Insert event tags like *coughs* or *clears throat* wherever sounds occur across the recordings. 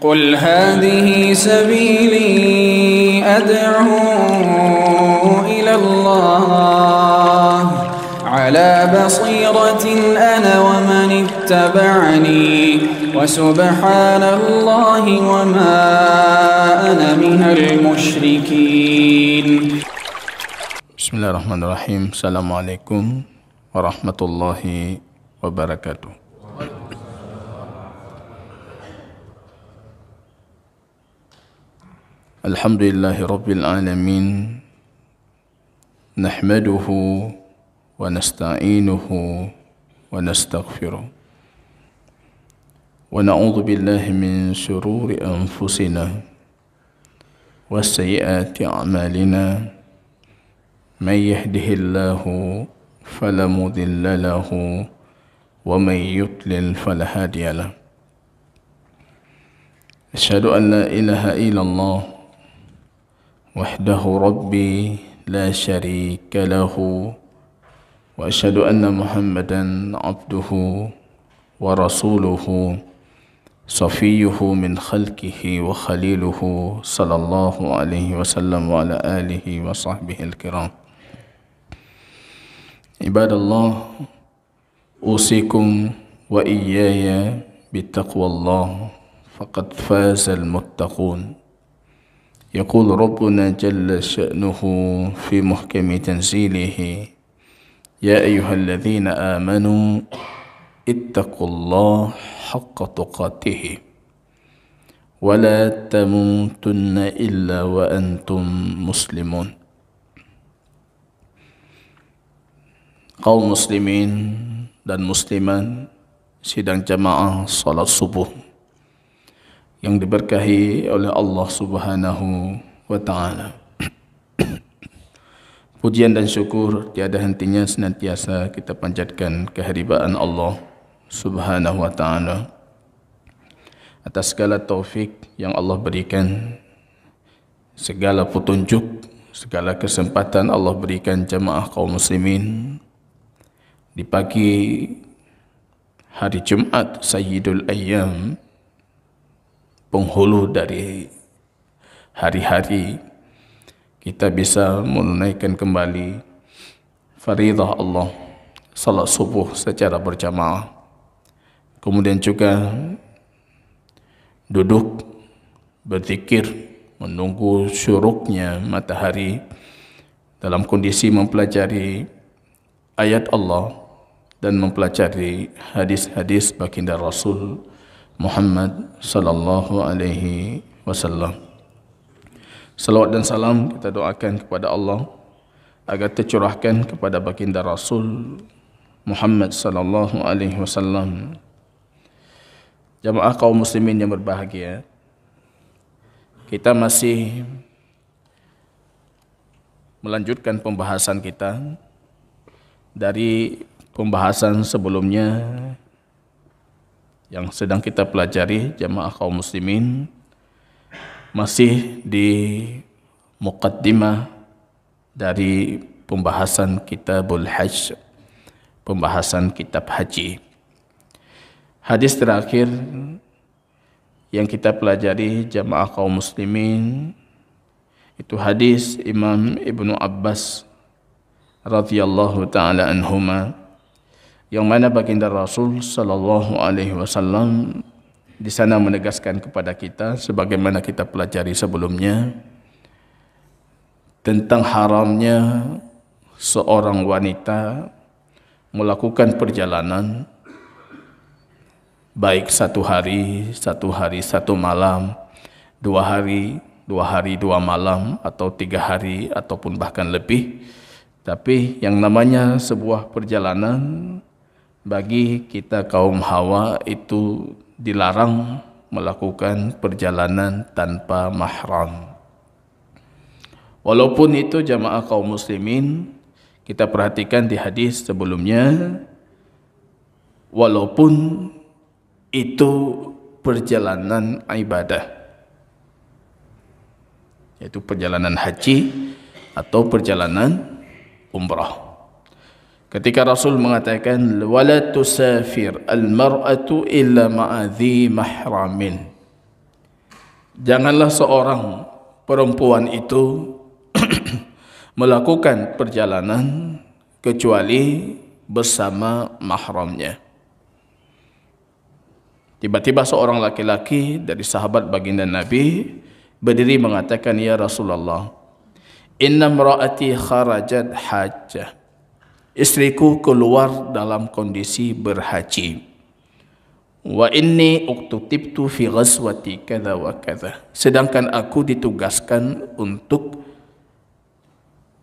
قل هذه سبيلي أدعو إلى الله على بصيرة أنا ومن اتبعني وسبحان الله وما أنا من المشركين بسم الله الرحمن الرحيم السلام عليكم ورحمة الله وبركاته الحمد لله رب العالمين نحمده ونستعينه ونستغفره ونعوذ بالله من شرور أنفسنا وسيئات أعمالنا من يهده الله فلا مضل له ومن يضلل فلا هادي له أشهد أن لا إله إلا الله وحده ربي لا شريك له واشهد ان محمدا عبده ورسوله صفيه من خلقه وخليله صلى الله عليه وسلم وعلى اله وصحبه الكرام عباد الله اوصيكم واياي بتقوى الله فقد فاز المتقون يقول ربنا جل شأنه في محكم تنزيله يا أيها الذين آمنوا اتقوا الله حق تقاته ولا تموتن إلا وأنتم مسلمون قوم مسلمين dan musliman sidang jamaah salat subuh yang diberkahi oleh Allah Subhanahu wa taala. *clears throat* Pujian dan syukur tiada hentinya senantiasa kita panjatkan keharibaan Allah Subhanahu wa taala atas segala taufik yang Allah berikan segala petunjuk segala kesempatan Allah berikan jemaah kaum muslimin di pagi hari Jumat Sayyidul Ayyam penghulu dari hari-hari kita bisa menunaikan kembali faridah Allah salat subuh secara berjamaah kemudian juga duduk berzikir menunggu syuruknya matahari dalam kondisi mempelajari ayat Allah dan mempelajari hadis-hadis baginda Rasul Muhammad sallallahu alaihi wasallam. Salawat dan salam kita doakan kepada Allah agar tercurahkan kepada baginda Rasul Muhammad sallallahu alaihi wasallam. Jemaah kaum muslimin yang berbahagia. Kita masih melanjutkan pembahasan kita dari pembahasan sebelumnya yang sedang kita pelajari jemaah kaum muslimin masih di muqaddimah dari pembahasan kitabul hajj pembahasan kitab haji hadis terakhir yang kita pelajari jemaah kaum muslimin itu hadis Imam Ibnu Abbas radhiyallahu taala anhumah yang mana baginda Rasul sallallahu alaihi wasallam di sana menegaskan kepada kita sebagaimana kita pelajari sebelumnya tentang haramnya seorang wanita melakukan perjalanan baik satu hari, satu hari, satu malam, dua hari, dua hari, dua malam, atau tiga hari, ataupun bahkan lebih. Tapi yang namanya sebuah perjalanan bagi kita kaum Hawa itu dilarang melakukan perjalanan tanpa mahram. Walaupun itu jamaah kaum muslimin kita perhatikan di hadis sebelumnya walaupun itu perjalanan ibadah yaitu perjalanan haji atau perjalanan umrah. ketika Rasul mengatakan wala tusafir al mar'atu illa ma'adhi mahramin janganlah seorang perempuan itu *clears throat* melakukan perjalanan kecuali bersama mahramnya tiba-tiba seorang laki-laki dari sahabat baginda Nabi berdiri mengatakan ya Rasulullah inna mar'ati kharajat hajjah istriku keluar dalam kondisi berhaji. Wa inni uktutibtu fi ghazwati kada wa kada. Sedangkan aku ditugaskan untuk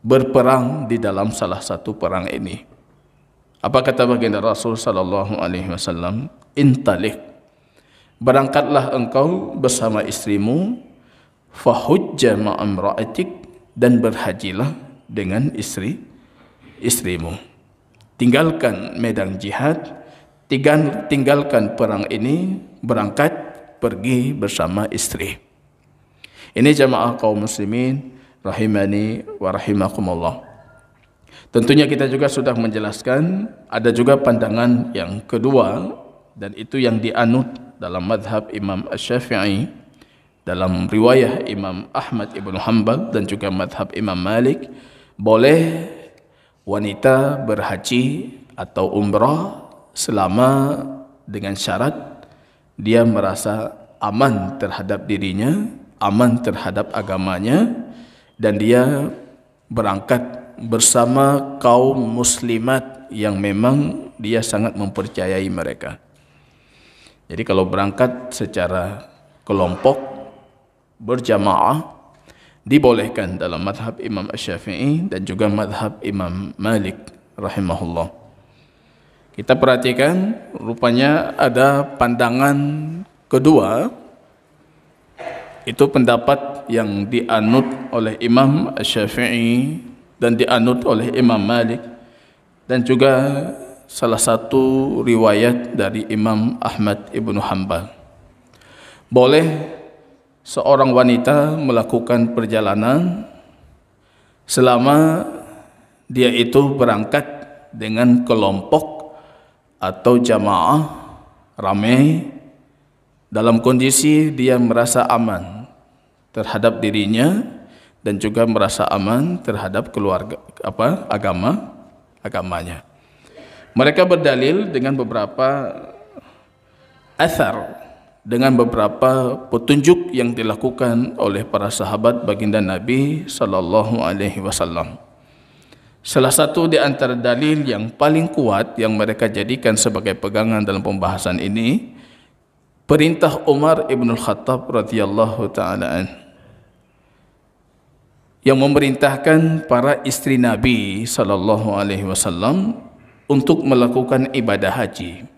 berperang di dalam salah satu perang ini. Apa kata baginda Rasul sallallahu alaihi wasallam? Intalik. Berangkatlah engkau bersama istrimu fahujja ma'amra'atik dan berhajilah dengan istrimu istrimu. Tinggalkan medan jihad, tinggalkan perang ini, berangkat pergi bersama istri. Ini jemaah kaum muslimin rahimani wa rahimakumullah. Tentunya kita juga sudah menjelaskan ada juga pandangan yang kedua dan itu yang dianut dalam madhab Imam Ash-Shafi'i dalam riwayah Imam Ahmad ibn Hanbal dan juga madhab Imam Malik boleh wanita berhaji atau umrah selama dengan syarat dia merasa aman terhadap dirinya, aman terhadap agamanya dan dia berangkat bersama kaum muslimat yang memang dia sangat mempercayai mereka. Jadi kalau berangkat secara kelompok berjamaah dibolehkan dalam madhab Imam Ash-Syafi'i dan juga madhab Imam Malik rahimahullah. Kita perhatikan rupanya ada pandangan kedua itu pendapat yang dianut oleh Imam ash Syafi'i dan dianut oleh Imam Malik dan juga salah satu riwayat dari Imam Ahmad ibnu Hanbal. Boleh seorang wanita melakukan perjalanan selama dia itu berangkat dengan kelompok atau jamaah ramai dalam kondisi dia merasa aman terhadap dirinya dan juga merasa aman terhadap keluarga apa agama agamanya mereka berdalil dengan beberapa asar dengan beberapa petunjuk yang dilakukan oleh para sahabat baginda Nabi sallallahu alaihi wasallam. Salah satu di antara dalil yang paling kuat yang mereka jadikan sebagai pegangan dalam pembahasan ini perintah Umar ibn Khattab radhiyallahu taala yang memerintahkan para istri Nabi sallallahu alaihi wasallam untuk melakukan ibadah haji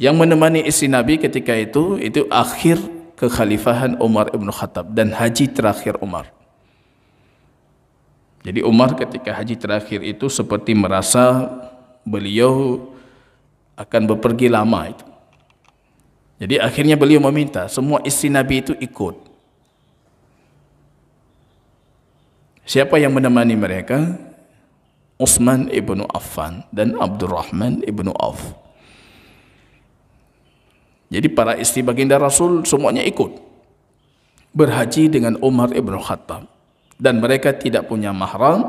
yang menemani isi Nabi ketika itu itu akhir kekhalifahan Umar ibn Khattab dan haji terakhir Umar. Jadi Umar ketika haji terakhir itu seperti merasa beliau akan berpergi lama itu. Jadi akhirnya beliau meminta semua istri Nabi itu ikut. Siapa yang menemani mereka? Utsman ibnu Affan dan Abdurrahman ibnu Auf. Jadi para isteri baginda Rasul semuanya ikut berhaji dengan Umar ibn Khattab dan mereka tidak punya mahram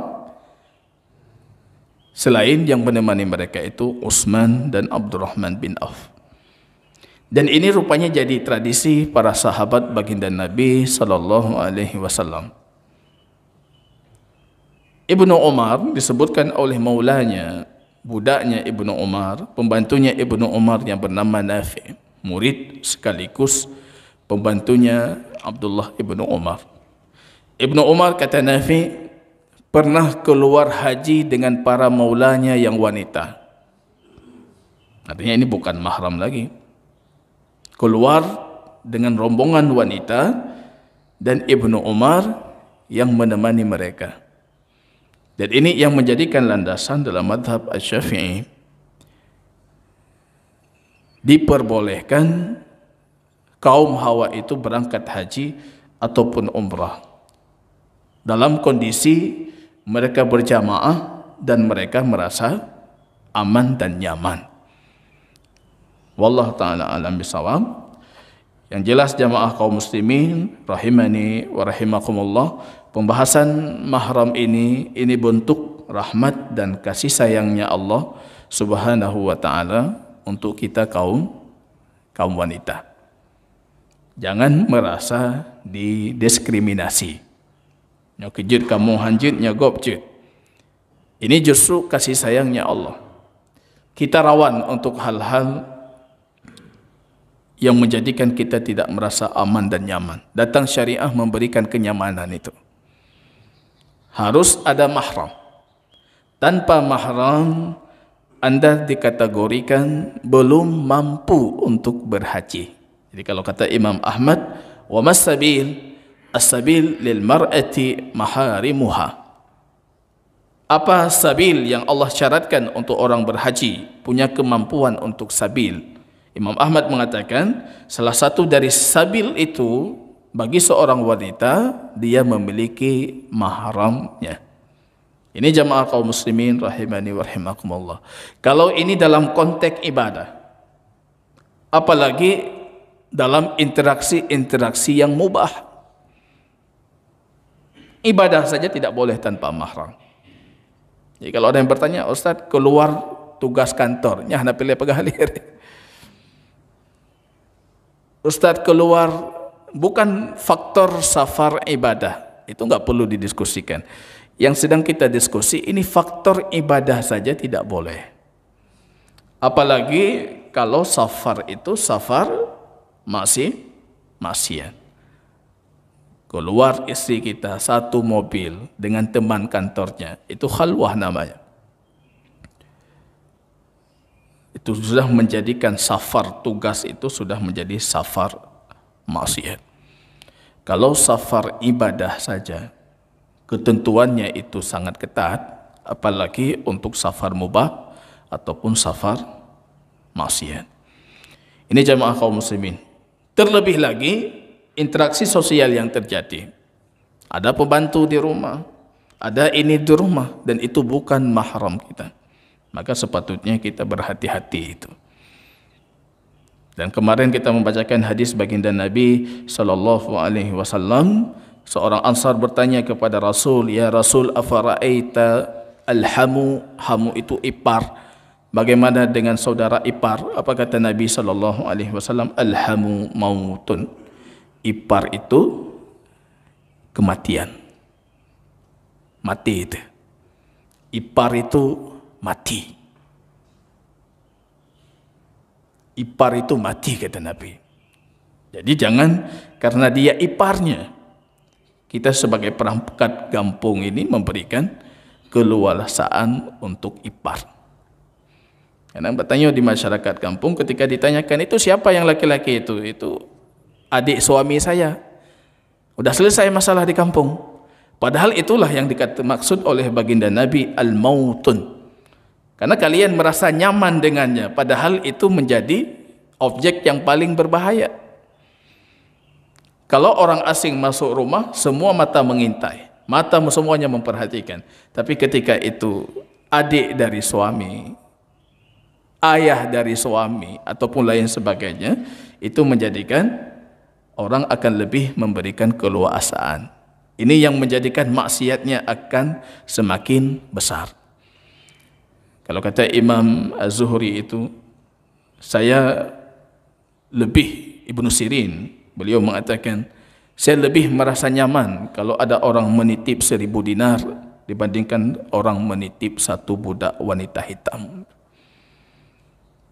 selain yang menemani mereka itu Utsman dan Abdurrahman bin Auf. Dan ini rupanya jadi tradisi para sahabat baginda Nabi sallallahu alaihi wasallam. Ibnu Umar disebutkan oleh maulanya, budaknya Ibnu Umar, pembantunya Ibnu Umar yang bernama Nafi' murid sekaligus pembantunya Abdullah ibn Umar. Ibn Umar kata Nafi pernah keluar haji dengan para maulanya yang wanita. Artinya ini bukan mahram lagi. Keluar dengan rombongan wanita dan Ibn Umar yang menemani mereka. Dan ini yang menjadikan landasan dalam madhab Al-Syafi'i diperbolehkan kaum hawa itu berangkat haji ataupun umrah dalam kondisi mereka berjamaah dan mereka merasa aman dan nyaman. Wallahu taala alam bisawam. Yang jelas jamaah kaum muslimin rahimani wa rahimakumullah, pembahasan mahram ini ini bentuk rahmat dan kasih sayangnya Allah Subhanahu wa taala untuk kita kaum kaum wanita. Jangan merasa didiskriminasi. Nya kejut kamu hanjut, nya gopjut. Ini justru kasih sayangnya Allah. Kita rawan untuk hal-hal yang menjadikan kita tidak merasa aman dan nyaman. Datang syariah memberikan kenyamanan itu. Harus ada mahram. Tanpa mahram, anda dikategorikan belum mampu untuk berhaji. Jadi kalau kata Imam Ahmad, wa masabil asabil lil mar'ati maharimuha. Apa sabil yang Allah syaratkan untuk orang berhaji punya kemampuan untuk sabil? Imam Ahmad mengatakan salah satu dari sabil itu bagi seorang wanita dia memiliki mahramnya. Ini jamaah kaum muslimin rahimani wa rahimakumullah. Kalau ini dalam konteks ibadah. Apalagi dalam interaksi-interaksi yang mubah. Ibadah saja tidak boleh tanpa mahram. Jadi kalau ada yang bertanya, Ustaz keluar tugas kantor, nyah nak pilih pegalir. *laughs* Ustaz keluar bukan faktor safar ibadah. Itu enggak perlu didiskusikan. yang sedang kita diskusi ini faktor ibadah saja tidak boleh. Apalagi kalau safar itu safar masih maksiat. Keluar istri kita satu mobil dengan teman kantornya, itu khalwah namanya. Itu sudah menjadikan safar tugas itu sudah menjadi safar maksiat. Kalau safar ibadah saja, ketentuannya itu sangat ketat apalagi untuk safar mubah ataupun safar maksiat ini jamaah kaum muslimin terlebih lagi interaksi sosial yang terjadi ada pembantu di rumah ada ini di rumah dan itu bukan mahram kita maka sepatutnya kita berhati-hati itu dan kemarin kita membacakan hadis baginda Nabi sallallahu alaihi wasallam Seorang ansar bertanya kepada Rasul, Ya Rasul, afara'aita alhamu, hamu itu ipar. Bagaimana dengan saudara ipar? Apa kata Nabi SAW? Alhamu mautun. Ipar itu kematian. Mati itu. Ipar itu mati. Ipar itu mati kata Nabi. Jadi jangan karena dia iparnya kita sebagai perangkat kampung ini memberikan keluasaan untuk ipar. Kadang bertanya di masyarakat kampung ketika ditanyakan itu siapa yang laki-laki itu? Itu adik suami saya. Sudah selesai masalah di kampung. Padahal itulah yang dikata maksud oleh baginda Nabi al-mautun. Karena kalian merasa nyaman dengannya, padahal itu menjadi objek yang paling berbahaya. Kalau orang asing masuk rumah, semua mata mengintai. Mata semuanya memperhatikan. Tapi ketika itu, adik dari suami, ayah dari suami, ataupun lain sebagainya, itu menjadikan orang akan lebih memberikan keluasaan. Ini yang menjadikan maksiatnya akan semakin besar. Kalau kata Imam Az-Zuhri itu, saya lebih Ibnu Sirin, Beliau mengatakan, saya lebih merasa nyaman kalau ada orang menitip seribu dinar dibandingkan orang menitip satu budak wanita hitam.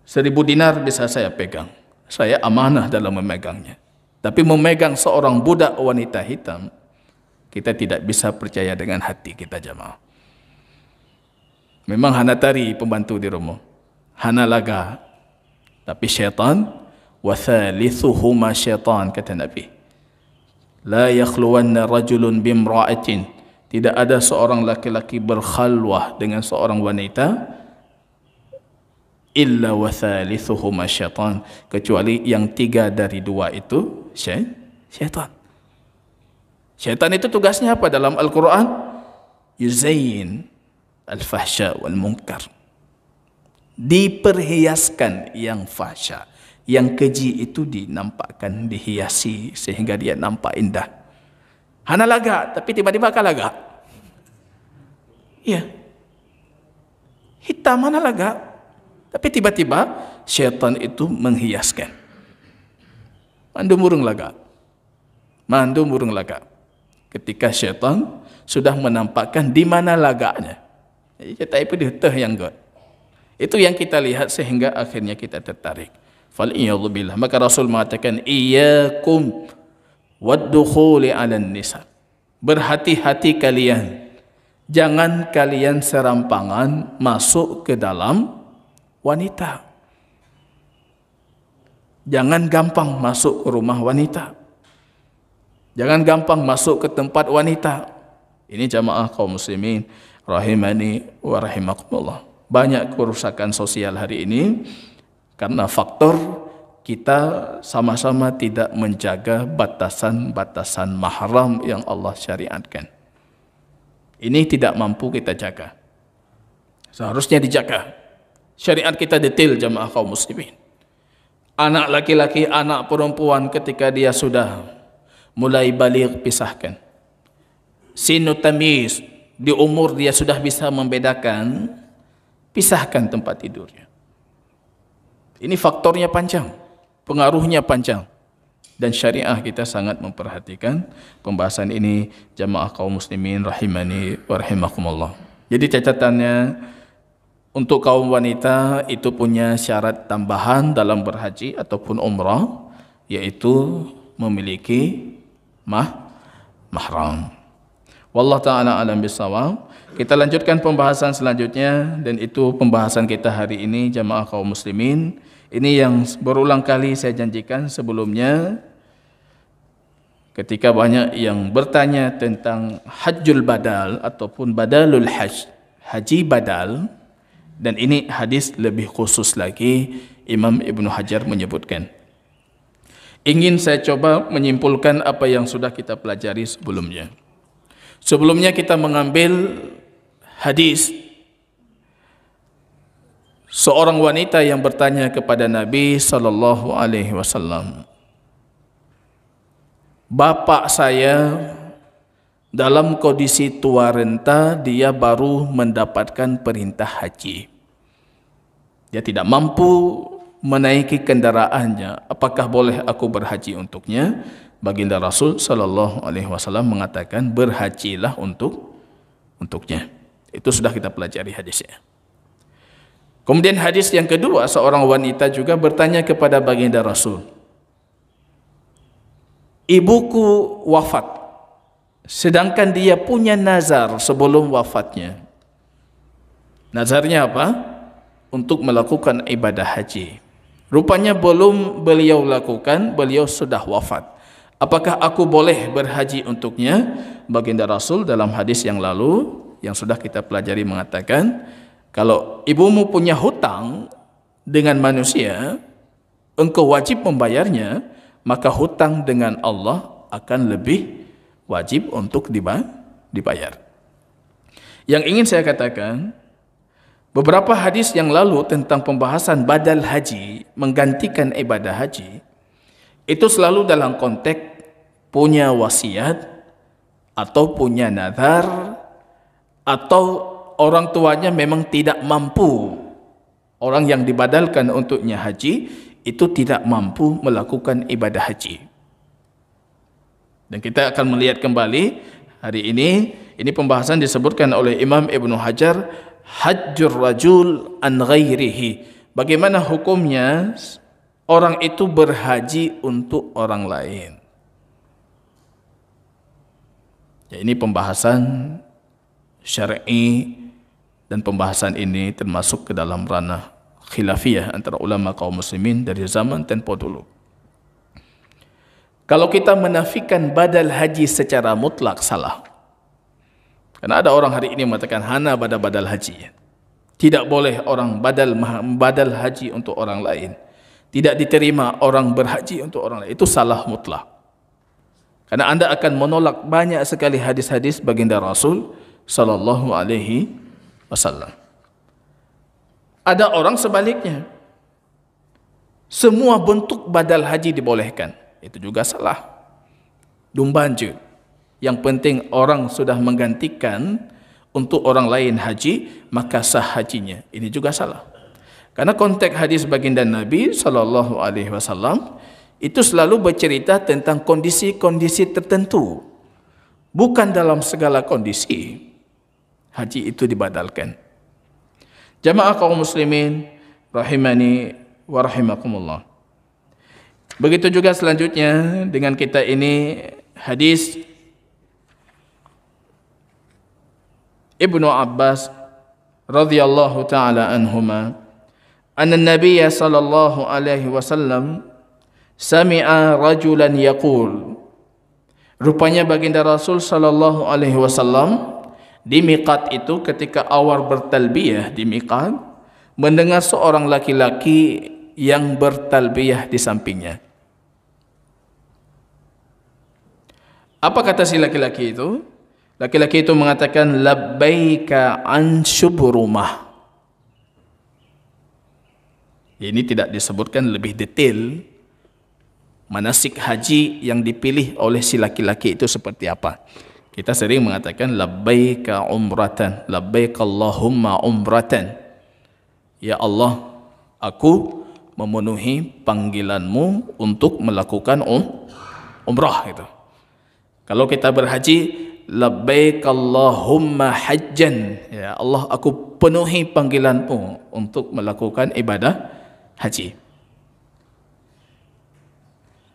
Seribu dinar bisa saya pegang. Saya amanah dalam memegangnya. Tapi memegang seorang budak wanita hitam, kita tidak bisa percaya dengan hati kita jamaah. Memang Hana Tari pembantu di rumah. Hana Laga. Tapi syaitan wa thalithuhuma syaitan kata Nabi la yakhluwanna rajulun bimra'atin tidak ada seorang laki-laki berkhalwah dengan seorang wanita illa wa thalithuhuma syaitan kecuali yang tiga dari dua itu syaitan syaitan itu tugasnya apa dalam Al-Quran yuzayyin al-fahsya wal-munkar diperhiaskan yang fahsyah yang keji itu dinampakkan dihiasi sehingga dia nampak indah. Hana lagak tapi tiba-tiba akan lagak. Ya. Hitam mana laga, tapi tiba-tiba syaitan itu menghiaskan. Mandu murung lagak. Mandu murung lagak. Ketika syaitan sudah menampakkan di mana lagaknya. Jadi cerita itu dia yang god. Itu yang kita lihat sehingga akhirnya kita tertarik fal iyadzubillah maka rasul mengatakan iyyakum wadkhul 'alan nisa berhati-hati kalian jangan kalian serampangan masuk ke dalam wanita jangan gampang masuk ke rumah wanita jangan gampang masuk ke tempat wanita ini jamaah kaum muslimin rahimani wa rahimakumullah banyak kerusakan sosial hari ini karena faktor kita sama-sama tidak menjaga batasan-batasan mahram yang Allah syariatkan. Ini tidak mampu kita jaga. Seharusnya dijaga. Syariat kita detail jemaah kaum muslimin. Anak laki-laki, anak perempuan ketika dia sudah mulai balik pisahkan. Sinu di umur dia sudah bisa membedakan, pisahkan tempat tidurnya. Ini faktornya panjang, pengaruhnya panjang. Dan syariah kita sangat memperhatikan pembahasan ini jamaah kaum muslimin rahimani wa Jadi catatannya untuk kaum wanita itu punya syarat tambahan dalam berhaji ataupun umrah yaitu memiliki mah mahram. Wallah ta'ala alam bisawab. Kita lanjutkan pembahasan selanjutnya dan itu pembahasan kita hari ini jamaah kaum muslimin. Ini yang berulang kali saya janjikan sebelumnya ketika banyak yang bertanya tentang hajjul badal ataupun badalul hajj, haji badal dan ini hadis lebih khusus lagi Imam Ibnu Hajar menyebutkan. Ingin saya coba menyimpulkan apa yang sudah kita pelajari sebelumnya. Sebelumnya kita mengambil hadis seorang wanita yang bertanya kepada Nabi sallallahu alaihi wasallam Bapak saya dalam kondisi tua renta dia baru mendapatkan perintah haji dia tidak mampu menaiki kendaraannya apakah boleh aku berhaji untuknya baginda Rasul sallallahu alaihi wasallam mengatakan berhajilah untuk untuknya itu sudah kita pelajari hadisnya Kemudian hadis yang kedua seorang wanita juga bertanya kepada baginda Rasul. Ibuku wafat sedangkan dia punya nazar sebelum wafatnya. Nazarnya apa? Untuk melakukan ibadah haji. Rupanya belum beliau lakukan, beliau sudah wafat. Apakah aku boleh berhaji untuknya? Baginda Rasul dalam hadis yang lalu yang sudah kita pelajari mengatakan, kalau ibumu punya hutang dengan manusia, engkau wajib membayarnya, maka hutang dengan Allah akan lebih wajib untuk dibayar. Yang ingin saya katakan, beberapa hadis yang lalu tentang pembahasan badal haji, menggantikan ibadah haji, itu selalu dalam konteks punya wasiat, atau punya nazar, atau orang tuanya memang tidak mampu orang yang dibadalkan untuknya haji itu tidak mampu melakukan ibadah haji dan kita akan melihat kembali hari ini ini pembahasan disebutkan oleh Imam Ibn Hajar hajjur rajul an ghairihi bagaimana hukumnya orang itu berhaji untuk orang lain ya ini pembahasan syar'i dan pembahasan ini termasuk ke dalam ranah khilafiyah antara ulama kaum muslimin dari zaman tempo dulu. Kalau kita menafikan badal haji secara mutlak salah. Karena ada orang hari ini mengatakan hana pada badal haji. Tidak boleh orang badal badal haji untuk orang lain. Tidak diterima orang berhaji untuk orang lain. Itu salah mutlak. Karena anda akan menolak banyak sekali hadis-hadis baginda Rasul sallallahu alaihi wasallam. Ada orang sebaliknya. Semua bentuk badal haji dibolehkan. Itu juga salah. Dumbanju. Yang penting orang sudah menggantikan untuk orang lain haji, maka sah hajinya. Ini juga salah. Karena konteks hadis baginda Nabi sallallahu alaihi wasallam itu selalu bercerita tentang kondisi-kondisi tertentu. Bukan dalam segala kondisi haji itu dibatalkan. Jamaah kaum muslimin rahimani wa rahimakumullah. Begitu juga selanjutnya dengan kita ini hadis Ibnu Abbas radhiyallahu taala anhuma anna nabiyya sallallahu alaihi wasallam sami'a rajulan yaqul rupanya baginda rasul sallallahu alaihi wasallam di miqat itu ketika awar bertalbiyah di miqat mendengar seorang laki-laki yang bertalbiyah di sampingnya. Apa kata si laki-laki itu? Laki-laki itu mengatakan labbaika an syuburumah. Ini tidak disebutkan lebih detail manasik haji yang dipilih oleh si laki-laki itu seperti apa. Kita sering mengatakan labbaika umratan, labbaika Allahumma umratan. Ya Allah, aku memenuhi panggilanmu untuk melakukan um, umrah gitu. Kalau kita berhaji, labbaik Allahumma hajjan. Ya Allah, aku penuhi panggilanmu untuk melakukan ibadah haji.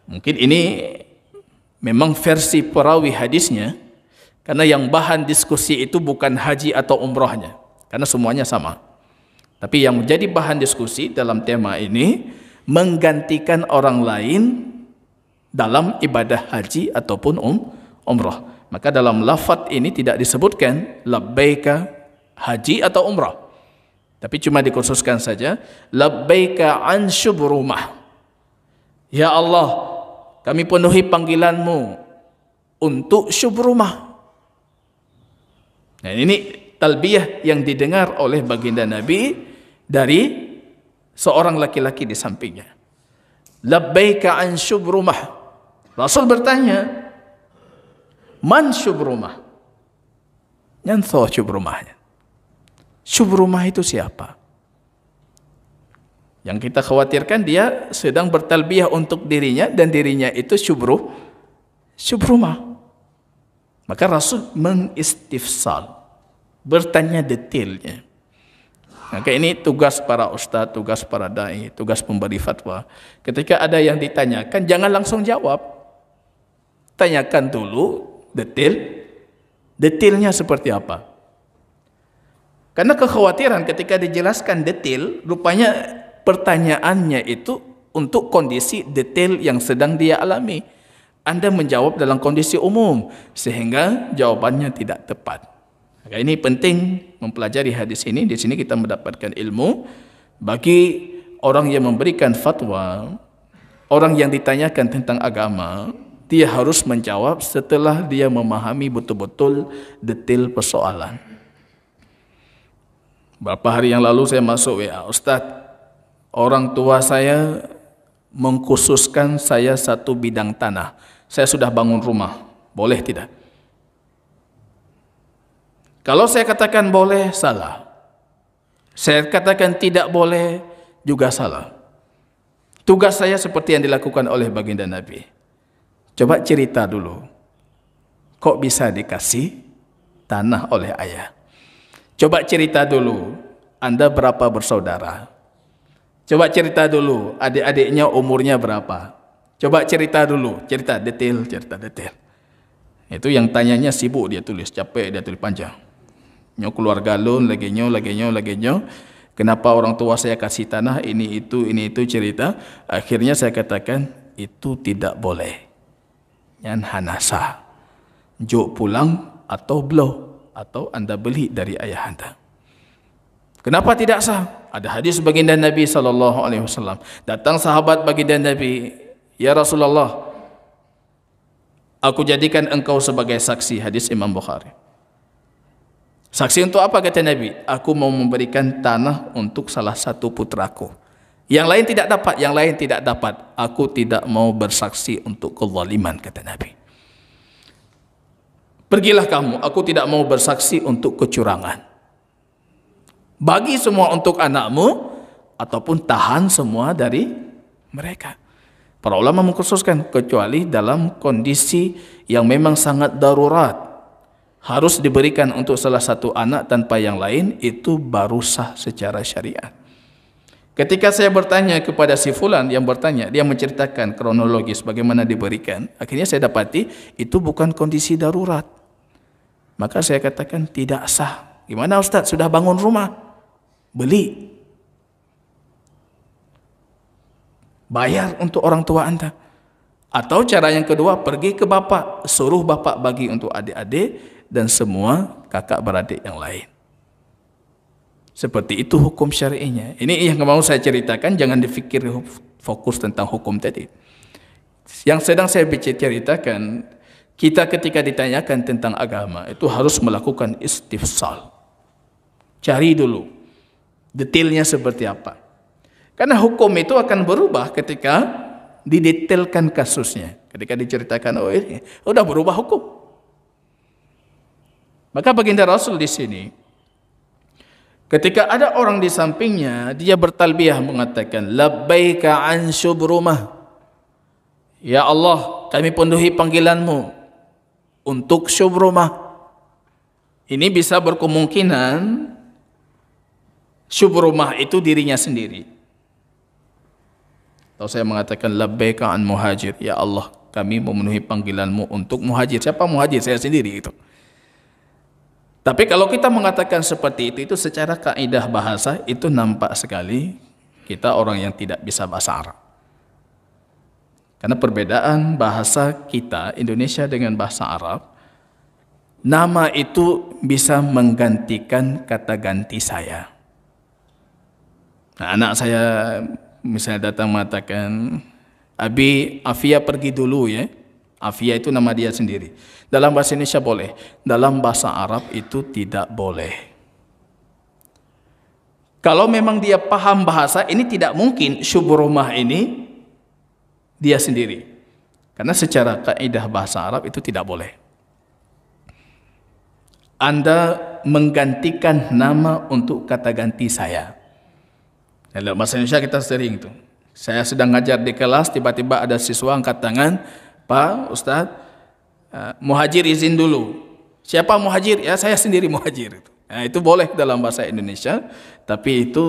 Mungkin ini memang versi perawi hadisnya, Karena yang bahan diskusi itu bukan haji atau umrahnya. Karena semuanya sama. Tapi yang menjadi bahan diskusi dalam tema ini, menggantikan orang lain dalam ibadah haji ataupun um, umrah. Maka dalam lafad ini tidak disebutkan labbaika haji atau umrah. Tapi cuma dikhususkan saja labbaika an syubrumah. Ya Allah, kami penuhi panggilanmu untuk syubrumah, Nah, ini talbiyah yang didengar oleh baginda Nabi dari seorang laki-laki di sampingnya. Labbaika an syubrumah. Rasul bertanya, "Man syubrumah?" Yang tahu syubrumahnya. Syubrumah itu siapa? Yang kita khawatirkan dia sedang bertalbiyah untuk dirinya dan dirinya itu syubruh. Syubrumah. Maka Rasul mengistifsal bertanya detailnya. Maka ini tugas para ustaz, tugas para da'i, tugas pemberi fatwa. Ketika ada yang ditanyakan, jangan langsung jawab. Tanyakan dulu detail. Detailnya seperti apa? Karena kekhawatiran ketika dijelaskan detail, rupanya pertanyaannya itu untuk kondisi detail yang sedang dia alami. Anda menjawab dalam kondisi umum, sehingga jawabannya tidak tepat. Ya, ini penting mempelajari hadis ini. Di sini kita mendapatkan ilmu bagi orang yang memberikan fatwa, orang yang ditanyakan tentang agama, dia harus menjawab setelah dia memahami betul-betul detail persoalan. Berapa hari yang lalu saya masuk WA, Ustaz, orang tua saya mengkhususkan saya satu bidang tanah. Saya sudah bangun rumah, boleh tidak? Kalau saya katakan boleh, salah. Saya katakan tidak boleh, juga salah. Tugas saya seperti yang dilakukan oleh baginda Nabi. Coba cerita dulu. Kok bisa dikasih tanah oleh ayah? Coba cerita dulu. Anda berapa bersaudara? Coba cerita dulu. Adik-adiknya umurnya berapa? Coba cerita dulu. Cerita detail, cerita detail. Itu yang tanyanya sibuk dia tulis. Capek dia tulis panjang nyo keluarga lun lagi nyo lagi nyo lagi nyo kenapa orang tua saya kasih tanah ini itu ini itu cerita akhirnya saya katakan itu tidak boleh yang hanasa jo pulang atau blow atau anda beli dari ayah anda kenapa tidak sah ada hadis baginda Nabi sallallahu alaihi wasallam datang sahabat baginda Nabi ya Rasulullah aku jadikan engkau sebagai saksi hadis Imam Bukhari Saksi untuk apa kata Nabi? Aku mau memberikan tanah untuk salah satu putraku. Yang lain tidak dapat, yang lain tidak dapat. Aku tidak mau bersaksi untuk kezaliman kata Nabi. Pergilah kamu, aku tidak mau bersaksi untuk kecurangan. Bagi semua untuk anakmu ataupun tahan semua dari mereka. Para ulama mengkhususkan kecuali dalam kondisi yang memang sangat darurat harus diberikan untuk salah satu anak tanpa yang lain itu baru sah secara syariat. Ketika saya bertanya kepada si fulan yang bertanya, dia menceritakan kronologis bagaimana diberikan. Akhirnya saya dapati itu bukan kondisi darurat. Maka saya katakan tidak sah. Gimana Ustaz? Sudah bangun rumah? Beli. Bayar untuk orang tua Anda. Atau cara yang kedua, pergi ke bapak, suruh bapak bagi untuk adik-adik dan semua kakak beradik yang lain. Seperti itu hukum syari'inya Ini yang mau saya ceritakan, jangan dipikir fokus tentang hukum tadi. Yang sedang saya ceritakan, kita ketika ditanyakan tentang agama, itu harus melakukan istifsal. Cari dulu, detailnya seperti apa. Karena hukum itu akan berubah ketika didetailkan kasusnya. Ketika diceritakan, oh ini, udah berubah hukum. Maka baginda Rasul di sini, ketika ada orang di sampingnya, dia bertalbiyah mengatakan, Labbaika an syubrumah. Ya Allah, kami penuhi panggilanmu untuk syubrumah. Ini bisa berkemungkinan syubrumah itu dirinya sendiri. Kalau saya mengatakan labbaika an muhajir. Ya Allah, kami memenuhi panggilanmu untuk muhajir. Siapa muhajir? Saya sendiri itu. Tapi kalau kita mengatakan seperti itu, itu secara kaidah bahasa itu nampak sekali kita orang yang tidak bisa bahasa Arab. Karena perbedaan bahasa kita Indonesia dengan bahasa Arab, nama itu bisa menggantikan kata ganti saya. Nah, anak saya misalnya datang mengatakan, Abi Afia pergi dulu ya. Afia itu nama dia sendiri. Dalam bahasa Indonesia boleh, dalam bahasa Arab itu tidak boleh. Kalau memang dia paham bahasa, ini tidak mungkin rumah ini dia sendiri. Karena secara kaidah bahasa Arab itu tidak boleh. Anda menggantikan nama untuk kata ganti saya. Dalam bahasa Indonesia kita sering itu. Saya sedang ngajar di kelas, tiba-tiba ada siswa angkat tangan, Pak Ustadz, eh, muhajir izin dulu. Siapa muhajir? Ya saya sendiri muhajir. Nah, itu boleh dalam bahasa Indonesia, tapi itu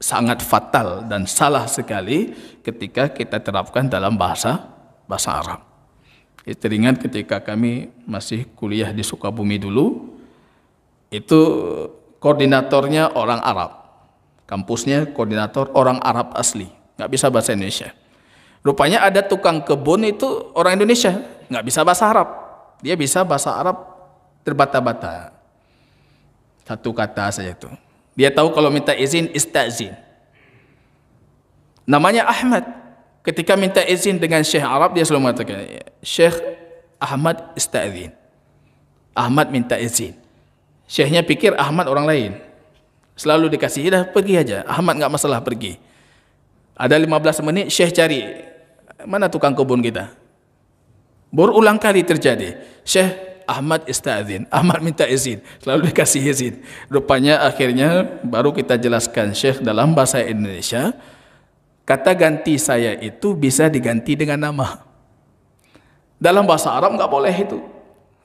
sangat fatal dan salah sekali ketika kita terapkan dalam bahasa bahasa Arab. Itu teringat ketika kami masih kuliah di Sukabumi dulu, itu koordinatornya orang Arab. Kampusnya koordinator orang Arab asli, nggak bisa bahasa Indonesia. Rupanya ada tukang kebun itu orang Indonesia, nggak bisa bahasa Arab. Dia bisa bahasa Arab terbata-bata. Satu kata saja itu. Dia tahu kalau minta izin, istazin. Namanya Ahmad. Ketika minta izin dengan Syekh Arab, dia selalu mengatakan, Syekh Ahmad istazin. Ahmad minta izin. Syekhnya pikir Ahmad orang lain. Selalu dikasih, dah pergi aja. Ahmad nggak masalah pergi. Ada 15 menit, Syekh cari mana tukang kebun kita? Berulang kali terjadi. Syekh Ahmad istazin. Ahmad minta izin. Selalu dikasih izin. Rupanya akhirnya baru kita jelaskan Syekh dalam bahasa Indonesia. Kata ganti saya itu bisa diganti dengan nama. Dalam bahasa Arab nggak boleh itu.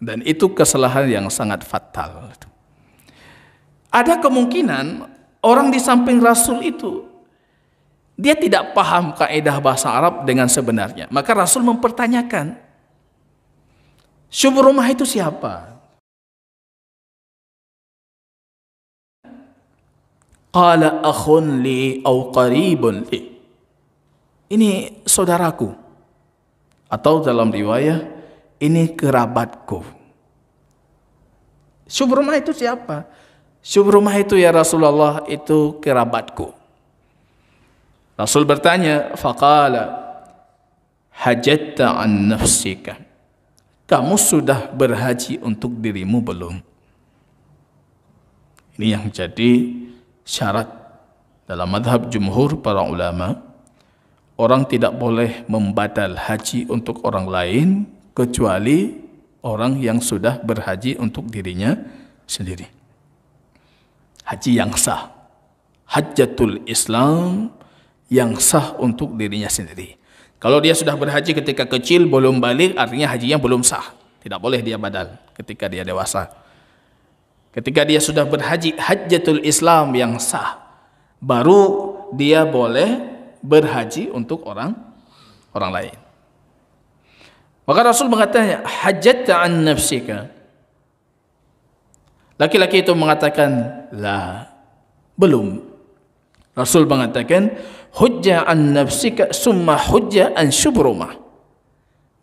Dan itu kesalahan yang sangat fatal. Ada kemungkinan orang di samping Rasul itu dia tidak paham kaidah bahasa Arab dengan sebenarnya. Maka Rasul mempertanyakan, subur rumah itu siapa? Qala akhun li au qaribun li. Ini saudaraku. Atau dalam riwayah ini kerabatku. Subur rumah itu siapa? Subur rumah itu ya Rasulullah itu kerabatku. Rasul bertanya, faqala hajatta an nafsika? Kamu sudah berhaji untuk dirimu belum? Ini yang jadi syarat dalam madhab jumhur para ulama. Orang tidak boleh membatal haji untuk orang lain kecuali orang yang sudah berhaji untuk dirinya sendiri. Haji yang sah. Hajjatul Islam yang sah untuk dirinya sendiri. Kalau dia sudah berhaji ketika kecil belum balik, artinya haji yang belum sah. Tidak boleh dia badal ketika dia dewasa. Ketika dia sudah berhaji, hajjatul Islam yang sah, baru dia boleh berhaji untuk orang orang lain. Maka Rasul mengatakan, hajjata an nafsika. Laki-laki itu mengatakan, lah, belum. Rasul mengatakan, Hujjah an nafsika summa hujjah an subruma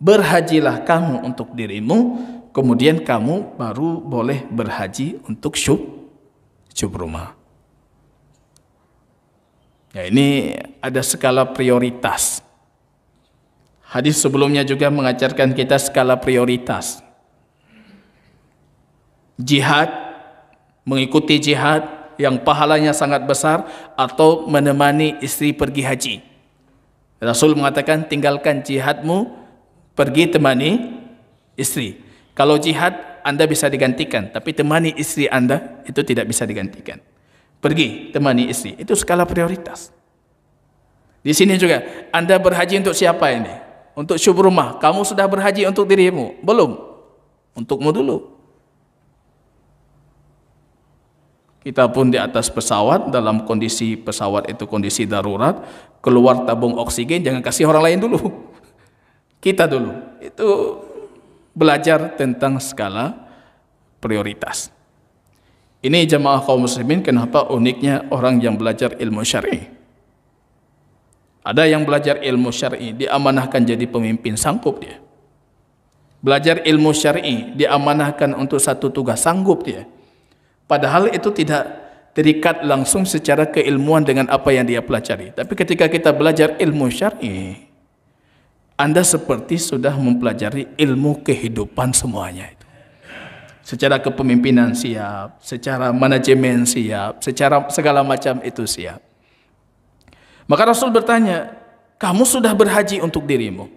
berhajilah kamu untuk dirimu kemudian kamu baru boleh berhaji untuk syub subruma ya ini ada skala prioritas hadis sebelumnya juga mengajarkan kita skala prioritas jihad mengikuti jihad yang pahalanya sangat besar atau menemani istri pergi haji. Rasul mengatakan tinggalkan jihadmu pergi temani istri. Kalau jihad anda bisa digantikan tapi temani istri anda itu tidak bisa digantikan. Pergi temani istri itu skala prioritas. Di sini juga anda berhaji untuk siapa ini? Untuk rumah? Kamu sudah berhaji untuk dirimu? Belum. Untukmu dulu. Kita pun di atas pesawat dalam kondisi pesawat itu kondisi darurat, keluar tabung oksigen jangan kasih orang lain dulu. *laughs* Kita dulu. Itu belajar tentang skala prioritas. Ini jamaah kaum muslimin kenapa uniknya orang yang belajar ilmu syar'i. Ada yang belajar ilmu syar'i diamanahkan jadi pemimpin sanggup dia. Belajar ilmu syar'i diamanahkan untuk satu tugas sanggup dia Padahal itu tidak terikat langsung secara keilmuan dengan apa yang dia pelajari. Tapi ketika kita belajar ilmu syar'i, Anda seperti sudah mempelajari ilmu kehidupan semuanya itu. Secara kepemimpinan siap, secara manajemen siap, secara segala macam itu siap. Maka Rasul bertanya, "Kamu sudah berhaji untuk dirimu?"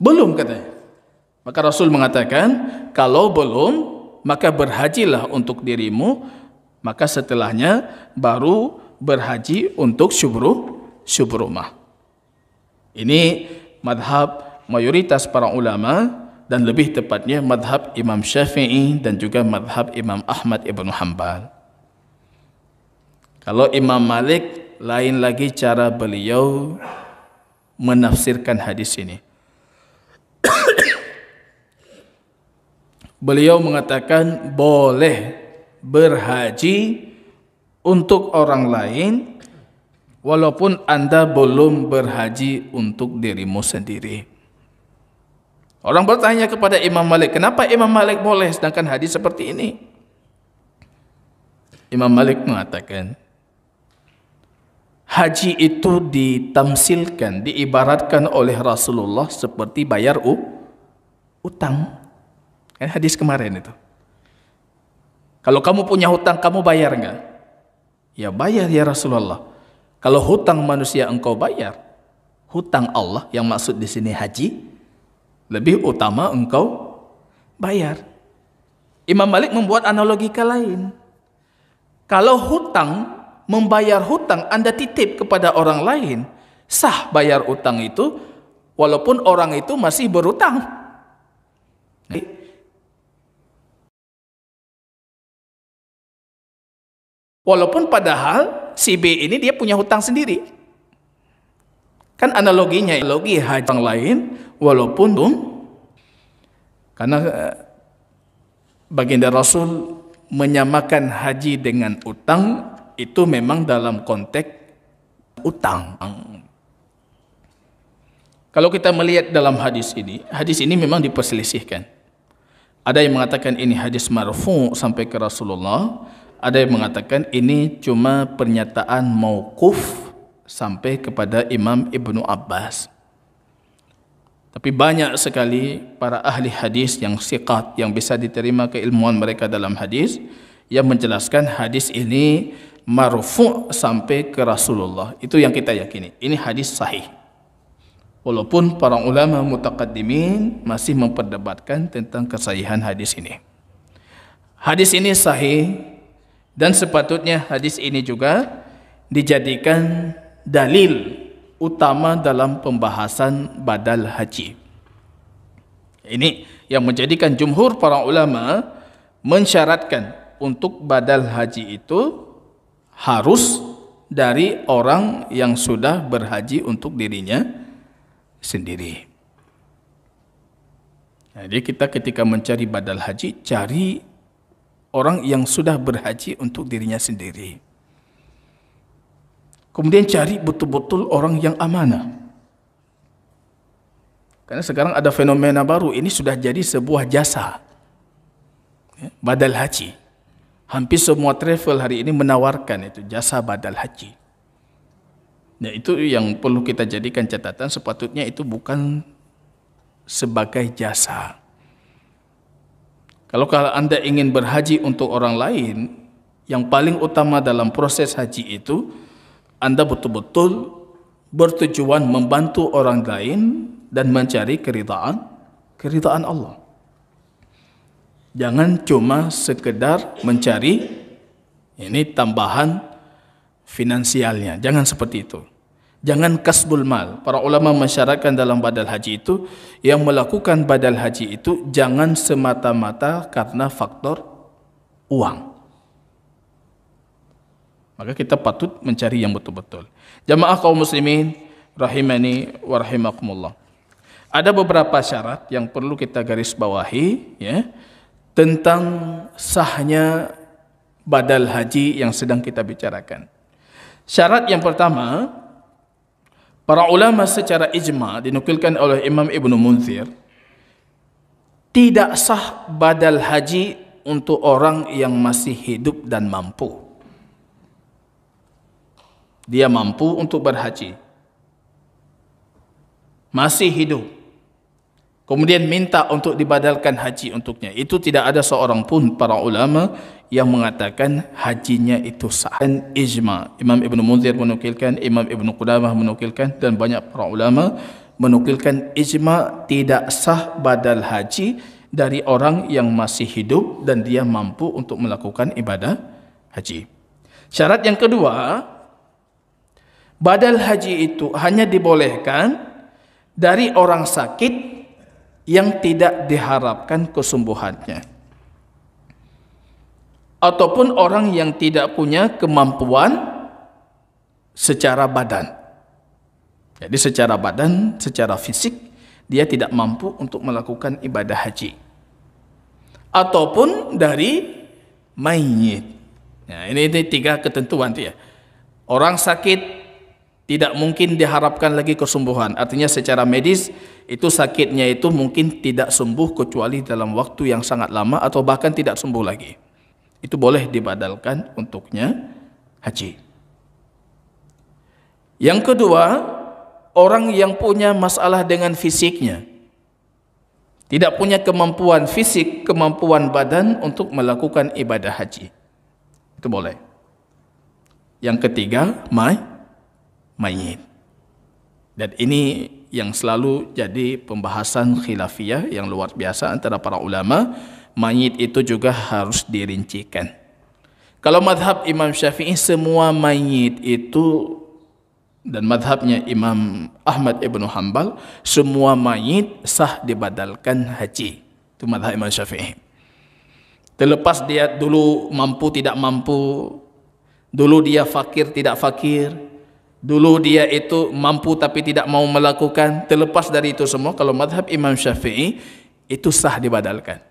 "Belum," katanya. Maka Rasul mengatakan, "Kalau belum, maka berhajilah untuk dirimu maka setelahnya baru berhaji untuk syubruh syubruhmah ini madhab mayoritas para ulama dan lebih tepatnya madhab Imam Syafi'i dan juga madhab Imam Ahmad Ibn Hanbal kalau Imam Malik lain lagi cara beliau menafsirkan hadis ini *coughs* beliau mengatakan boleh berhaji untuk orang lain walaupun anda belum berhaji untuk dirimu sendiri. Orang bertanya kepada Imam Malik, kenapa Imam Malik boleh sedangkan hadis seperti ini? Imam Malik mengatakan, haji itu ditamsilkan, diibaratkan oleh Rasulullah seperti bayar utang. Kan hadis kemarin itu. Kalau kamu punya hutang, kamu bayar enggak? Ya bayar ya Rasulullah. Kalau hutang manusia engkau bayar, hutang Allah yang maksud di sini haji, lebih utama engkau bayar. Imam Malik membuat analogika lain. Kalau hutang, membayar hutang, Anda titip kepada orang lain, sah bayar hutang itu, walaupun orang itu masih berutang. Walaupun padahal si B ini dia punya hutang sendiri. Kan analoginya, analogi haji orang lain, walaupun belum. Karena eh, baginda Rasul menyamakan haji dengan utang, itu memang dalam konteks utang. Kalau kita melihat dalam hadis ini, hadis ini memang diperselisihkan. Ada yang mengatakan ini hadis marfu sampai ke Rasulullah, ada yang mengatakan ini cuma pernyataan mauquf sampai kepada Imam Ibnu Abbas. Tapi banyak sekali para ahli hadis yang siqat yang bisa diterima keilmuan mereka dalam hadis yang menjelaskan hadis ini marfu sampai ke Rasulullah. Itu yang kita yakini. Ini hadis sahih. Walaupun para ulama mutaqaddimin masih memperdebatkan tentang kesahihan hadis ini. Hadis ini sahih dan sepatutnya hadis ini juga dijadikan dalil utama dalam pembahasan badal haji. Ini yang menjadikan jumhur para ulama mensyaratkan untuk badal haji itu harus dari orang yang sudah berhaji untuk dirinya sendiri. Jadi kita ketika mencari badal haji, cari orang yang sudah berhaji untuk dirinya sendiri. Kemudian cari betul-betul orang yang amanah. Karena sekarang ada fenomena baru, ini sudah jadi sebuah jasa. Ya, badal haji. Hampir semua travel hari ini menawarkan itu jasa badal haji. Nah itu yang perlu kita jadikan catatan, sepatutnya itu bukan sebagai jasa. Jasa. Kalau kalau anda ingin berhaji untuk orang lain, yang paling utama dalam proses haji itu, anda betul-betul bertujuan membantu orang lain dan mencari keridaan, keridaan Allah. Jangan cuma sekedar mencari ini tambahan finansialnya. Jangan seperti itu jangan kasbul mal. Para ulama masyarakat dalam badal haji itu yang melakukan badal haji itu jangan semata-mata karena faktor uang. Maka kita patut mencari yang betul-betul. Jamaah kaum muslimin rahimani wa rahimakumullah. Ada beberapa syarat yang perlu kita garis bawahi ya tentang sahnya badal haji yang sedang kita bicarakan. Syarat yang pertama, Para ulama secara ijma dinukilkan oleh Imam Ibn Munzir tidak sah badal haji untuk orang yang masih hidup dan mampu. Dia mampu untuk berhaji. Masih hidup. Kemudian minta untuk dibadalkan haji untuknya. Itu tidak ada seorang pun para ulama yang mengatakan hajinya itu sah dan ijma Imam Ibn Munzir menukilkan Imam Ibn Qudamah menukilkan dan banyak para ulama menukilkan ijma tidak sah badal haji dari orang yang masih hidup dan dia mampu untuk melakukan ibadah haji syarat yang kedua badal haji itu hanya dibolehkan dari orang sakit yang tidak diharapkan kesembuhannya. ataupun orang yang tidak punya kemampuan secara badan. Jadi secara badan, secara fisik dia tidak mampu untuk melakukan ibadah haji. Ataupun dari mayit. Nah, ini, ini tiga ketentuan ya. Orang sakit tidak mungkin diharapkan lagi kesembuhan. Artinya secara medis itu sakitnya itu mungkin tidak sembuh kecuali dalam waktu yang sangat lama atau bahkan tidak sembuh lagi. itu boleh dibadalkan untuknya haji. Yang kedua, orang yang punya masalah dengan fisiknya tidak punya kemampuan fisik, kemampuan badan untuk melakukan ibadah haji. Itu boleh. Yang ketiga, may mayit. Dan ini yang selalu jadi pembahasan khilafiyah yang luar biasa antara para ulama mayit itu juga harus dirincikan. Kalau madhab Imam Syafi'i semua mayit itu dan madhabnya Imam Ahmad Ibn Hanbal semua mayit sah dibadalkan haji. Itu madhab Imam Syafi'i. Terlepas dia dulu mampu tidak mampu, dulu dia fakir tidak fakir, dulu dia itu mampu tapi tidak mau melakukan, terlepas dari itu semua kalau madhab Imam Syafi'i itu sah dibadalkan.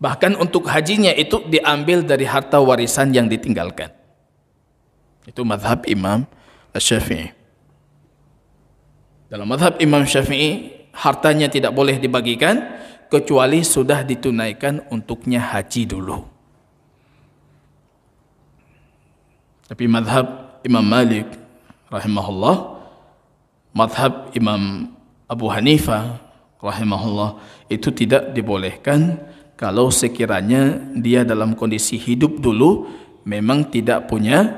Bahkan untuk hajinya itu diambil dari harta warisan yang ditinggalkan. Itu madhab Imam Syafi'i. Dalam madhab Imam Syafi'i, hartanya tidak boleh dibagikan kecuali sudah ditunaikan untuknya haji dulu. Tapi madhab Imam Malik rahimahullah, madhab Imam Abu Hanifah rahimahullah itu tidak dibolehkan kalau sekiranya dia dalam kondisi hidup dulu memang tidak punya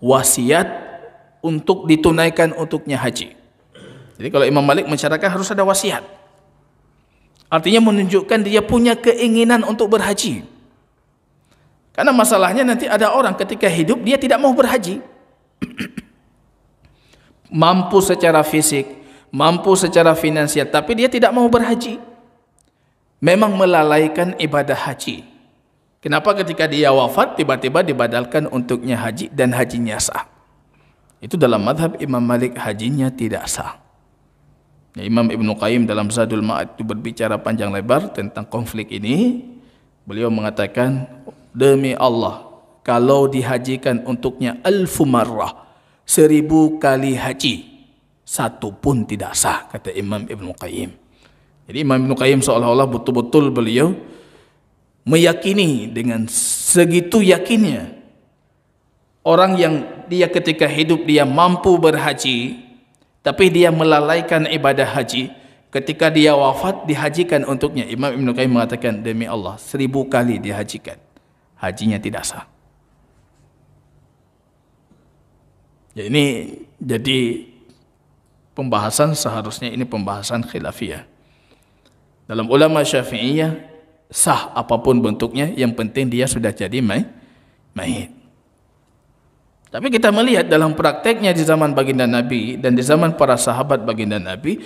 wasiat untuk ditunaikan untuknya haji. Jadi kalau Imam Malik mencarakan harus ada wasiat. Artinya menunjukkan dia punya keinginan untuk berhaji. Karena masalahnya nanti ada orang ketika hidup dia tidak mau berhaji. *coughs* mampu secara fisik, mampu secara finansial, tapi dia tidak mau berhaji memang melalaikan ibadah haji. Kenapa ketika dia wafat tiba-tiba dibadalkan untuknya haji dan hajinya sah? Itu dalam madhab Imam Malik hajinya tidak sah. Ya, Imam Ibn Qayyim dalam Zadul Ma'ad itu berbicara panjang lebar tentang konflik ini. Beliau mengatakan, Demi Allah, kalau dihajikan untuknya al marrah, seribu kali haji, satu pun tidak sah, kata Imam Ibn Qayyim. Jadi Imam Ibn Qayyim seolah-olah betul-betul beliau meyakini dengan segitu yakinnya orang yang dia ketika hidup dia mampu berhaji tapi dia melalaikan ibadah haji ketika dia wafat dihajikan untuknya Imam Ibn Qayyim mengatakan demi Allah seribu kali dihajikan hajinya tidak sah ya ini jadi pembahasan seharusnya ini pembahasan khilafiyah dalam ulama syafi'iyah, sah apapun bentuknya, yang penting dia sudah jadi mai, mayit. Tapi kita melihat dalam prakteknya di zaman baginda Nabi dan di zaman para sahabat baginda Nabi,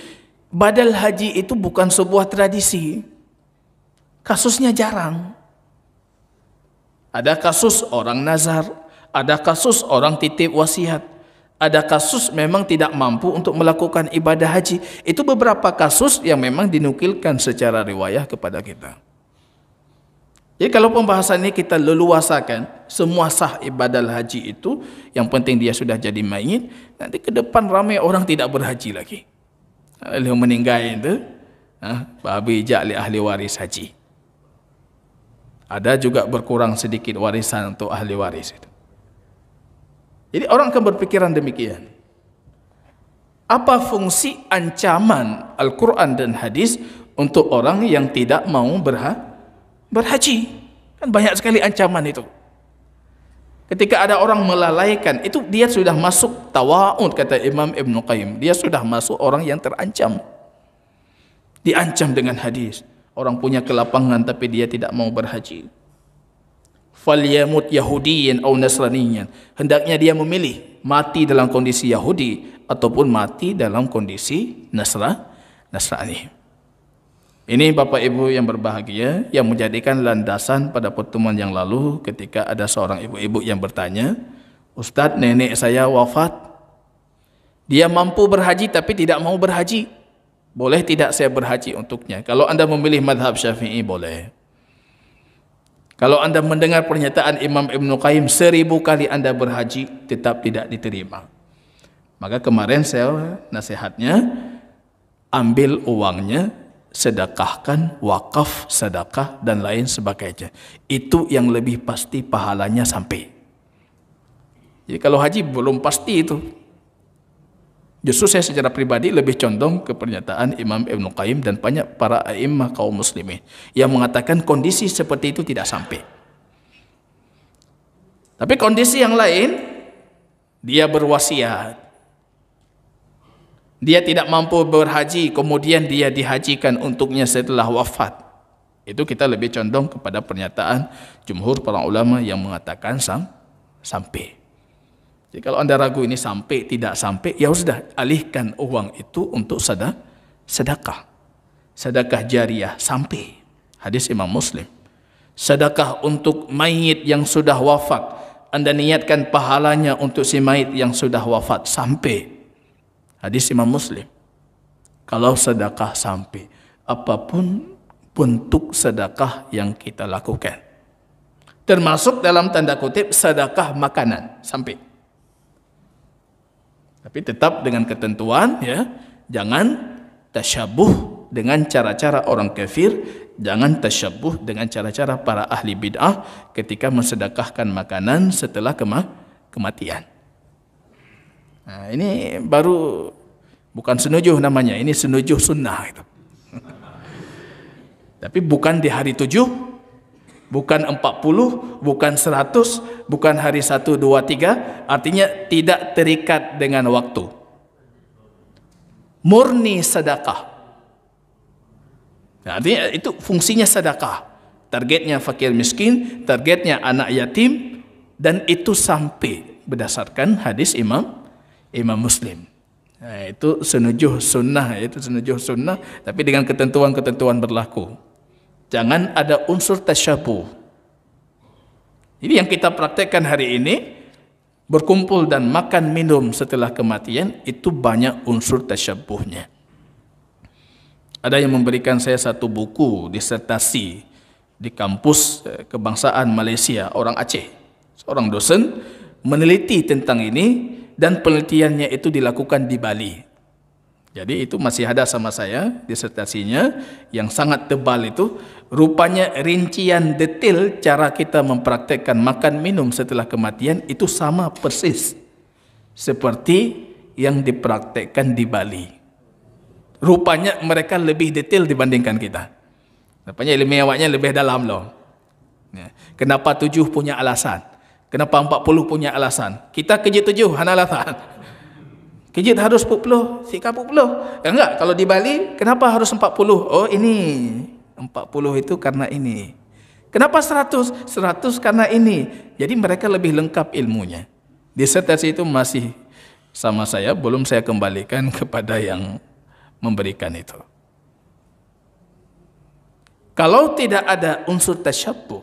badal haji itu bukan sebuah tradisi. Kasusnya jarang. Ada kasus orang nazar, ada kasus orang titip wasiat ada kasus memang tidak mampu untuk melakukan ibadah haji. Itu beberapa kasus yang memang dinukilkan secara riwayah kepada kita. Jadi ya, kalau pembahasan ini kita leluasakan semua sah ibadah haji itu, yang penting dia sudah jadi main nanti ke depan ramai orang tidak berhaji lagi. Lalu meninggal itu, ha, babi jali ahli waris haji. Ada juga berkurang sedikit warisan untuk ahli waris itu. Jadi orang akan berpikiran demikian. Apa fungsi ancaman Al-Quran dan hadis untuk orang yang tidak mau berha berhaji? Kan banyak sekali ancaman itu. Ketika ada orang melalaikan, itu dia sudah masuk tawa'un, kata Imam Ibn Qayyim. Dia sudah masuk orang yang terancam. Diancam dengan hadis. Orang punya kelapangan tapi dia tidak mau berhaji fal yamut yahudiyan aw nasraniyan hendaknya dia memilih mati dalam kondisi yahudi ataupun mati dalam kondisi nasra nasrani ini Bapak Ibu yang berbahagia yang menjadikan landasan pada pertemuan yang lalu ketika ada seorang ibu-ibu yang bertanya, "Ustaz, nenek saya wafat. Dia mampu berhaji tapi tidak mau berhaji. Boleh tidak saya berhaji untuknya?" Kalau Anda memilih madhab Syafi'i boleh. Kalau anda mendengar pernyataan Imam Ibn Qayyim seribu kali anda berhaji tetap tidak diterima. Maka kemarin saya nasihatnya ambil uangnya sedekahkan wakaf sedekah dan lain sebagainya. Itu yang lebih pasti pahalanya sampai. Jadi kalau haji belum pasti itu Justru saya secara pribadi lebih condong ke pernyataan Imam Ibn Qayyim dan banyak para imam kaum muslimin yang mengatakan kondisi seperti itu tidak sampai. Tapi kondisi yang lain, dia berwasiat. Dia tidak mampu berhaji, kemudian dia dihajikan untuknya setelah wafat. Itu kita lebih condong kepada pernyataan jumhur para ulama yang mengatakan sam sampai. Jadi kalau anda ragu ini sampai tidak sampai, ya sudah alihkan uang itu untuk sedekah. Sedekah. Sedekah jariah sampai. Hadis Imam Muslim. Sedekah untuk mayit yang sudah wafat. Anda niatkan pahalanya untuk si mayit yang sudah wafat sampai. Hadis Imam Muslim. Kalau sedekah sampai. Apapun bentuk sedekah yang kita lakukan. Termasuk dalam tanda kutip sedekah makanan sampai. Tapi tetap dengan ketentuan ya, jangan tasyabuh dengan cara-cara orang kafir, jangan tasyabuh dengan cara-cara para ahli bid'ah ketika mensedekahkan makanan setelah kema kematian. Nah, ini baru bukan senujuh namanya, ini senujuh sunnah itu. *laughs* Tapi bukan di hari tujuh, Bukan 40, bukan 100, bukan hari 1, 2, 3. Artinya tidak terikat dengan waktu. Murni sedekah. Nah, artinya itu fungsinya sedekah. Targetnya fakir miskin, targetnya anak yatim. Dan itu sampai berdasarkan hadis imam imam muslim. Nah, itu senujuh sunnah, itu senujuh sunnah. Tapi dengan ketentuan-ketentuan berlaku jangan ada unsur tasyabu. Ini yang kita praktekkan hari ini, berkumpul dan makan minum setelah kematian, itu banyak unsur tasyabuhnya. Ada yang memberikan saya satu buku disertasi di kampus eh, kebangsaan Malaysia, orang Aceh. Seorang dosen meneliti tentang ini dan penelitiannya itu dilakukan di Bali. Jadi itu masih ada sama saya disertasinya yang sangat tebal itu Rupanya rincian detail cara kita mempraktekkan makan minum setelah kematian itu sama persis seperti yang dipraktekkan di Bali. Rupanya mereka lebih detail dibandingkan kita. Rupanya ilmiahnya lebih dalam loh. Ya. Kenapa tujuh punya alasan? Kenapa empat puluh punya alasan? Kita kerja tujuh, hana alasan. *laughs* Kejit harus 40, sikap 40. Ya enggak, kalau di Bali, kenapa harus 40? Oh ini, 40 itu karena ini. Kenapa 100? 100 karena ini. Jadi mereka lebih lengkap ilmunya. Disertasi itu masih sama saya, belum saya kembalikan *laughs* kepada yang memberikan itu. Kalau tidak ada unsur tasyabuh,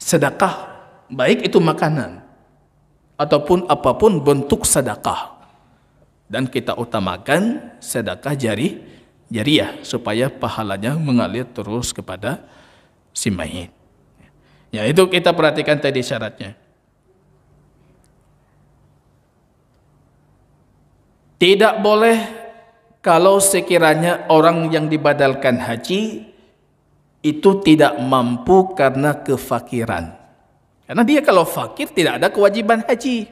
sedekah, baik itu makanan, ataupun apapun bentuk sedekah. Dan kita utamakan sedekah jari, jariah supaya pahalanya mengalir terus kepada si mayit. Ya itu kita perhatikan tadi syaratnya. Tidak boleh kalau sekiranya orang yang dibadalkan haji itu tidak mampu karena kefakiran. Karena dia kalau fakir tidak ada kewajiban haji.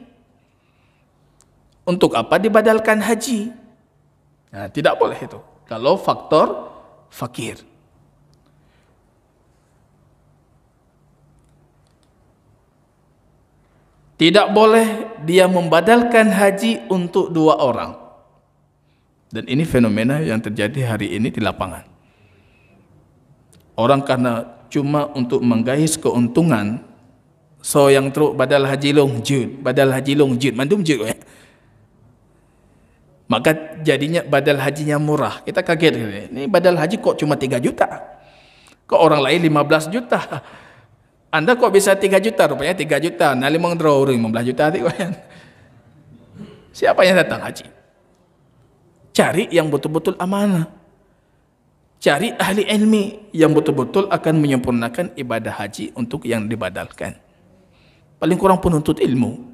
Untuk apa dibadalkan haji? Nah, tidak boleh itu. kalau faktor fakir. Tidak boleh dia membadalkan haji untuk dua orang. Dan ini fenomena yang terjadi hari ini di lapangan. Orang karena cuma untuk menggais keuntungan, so yang teruk badal haji long jud, badal haji long jud, mandum jud. Eh. Maka jadinya badal hajinya murah. Kita kaget. Ini badal haji kok cuma 3 juta? Kok orang lain 15 juta? *laughs* Anda kok bisa 3 juta? Rupanya 3 juta. Nali mengdraw 15 juta. *laughs* Siapa yang datang haji? Cari yang betul-betul amanah. Cari ahli ilmi yang betul-betul akan menyempurnakan ibadah haji untuk yang dibadalkan. Paling kurang penuntut ilmu.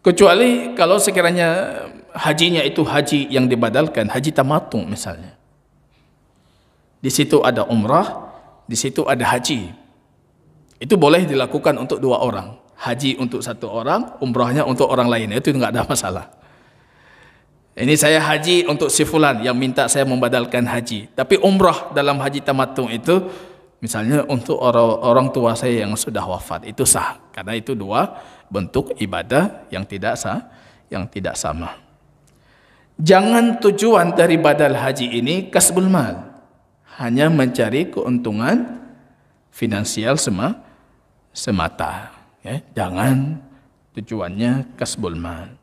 Kecuali kalau sekiranya hajinya itu haji yang dibadalkan, haji tamatung misalnya. Di situ ada umrah, di situ ada haji. Itu boleh dilakukan untuk dua orang. Haji untuk satu orang, umrahnya untuk orang lain. Itu tidak ada masalah. Ini saya haji untuk si fulan yang minta saya membadalkan haji. Tapi umrah dalam haji tamatung itu, misalnya untuk orang, orang tua saya yang sudah wafat. Itu sah. Karena itu dua bentuk ibadah yang tidak sah, yang tidak sama. Jangan tujuan dari badal haji ini kasbul mal. Hanya mencari keuntungan finansial sema, semata. Ya, jangan tujuannya kasbul mal.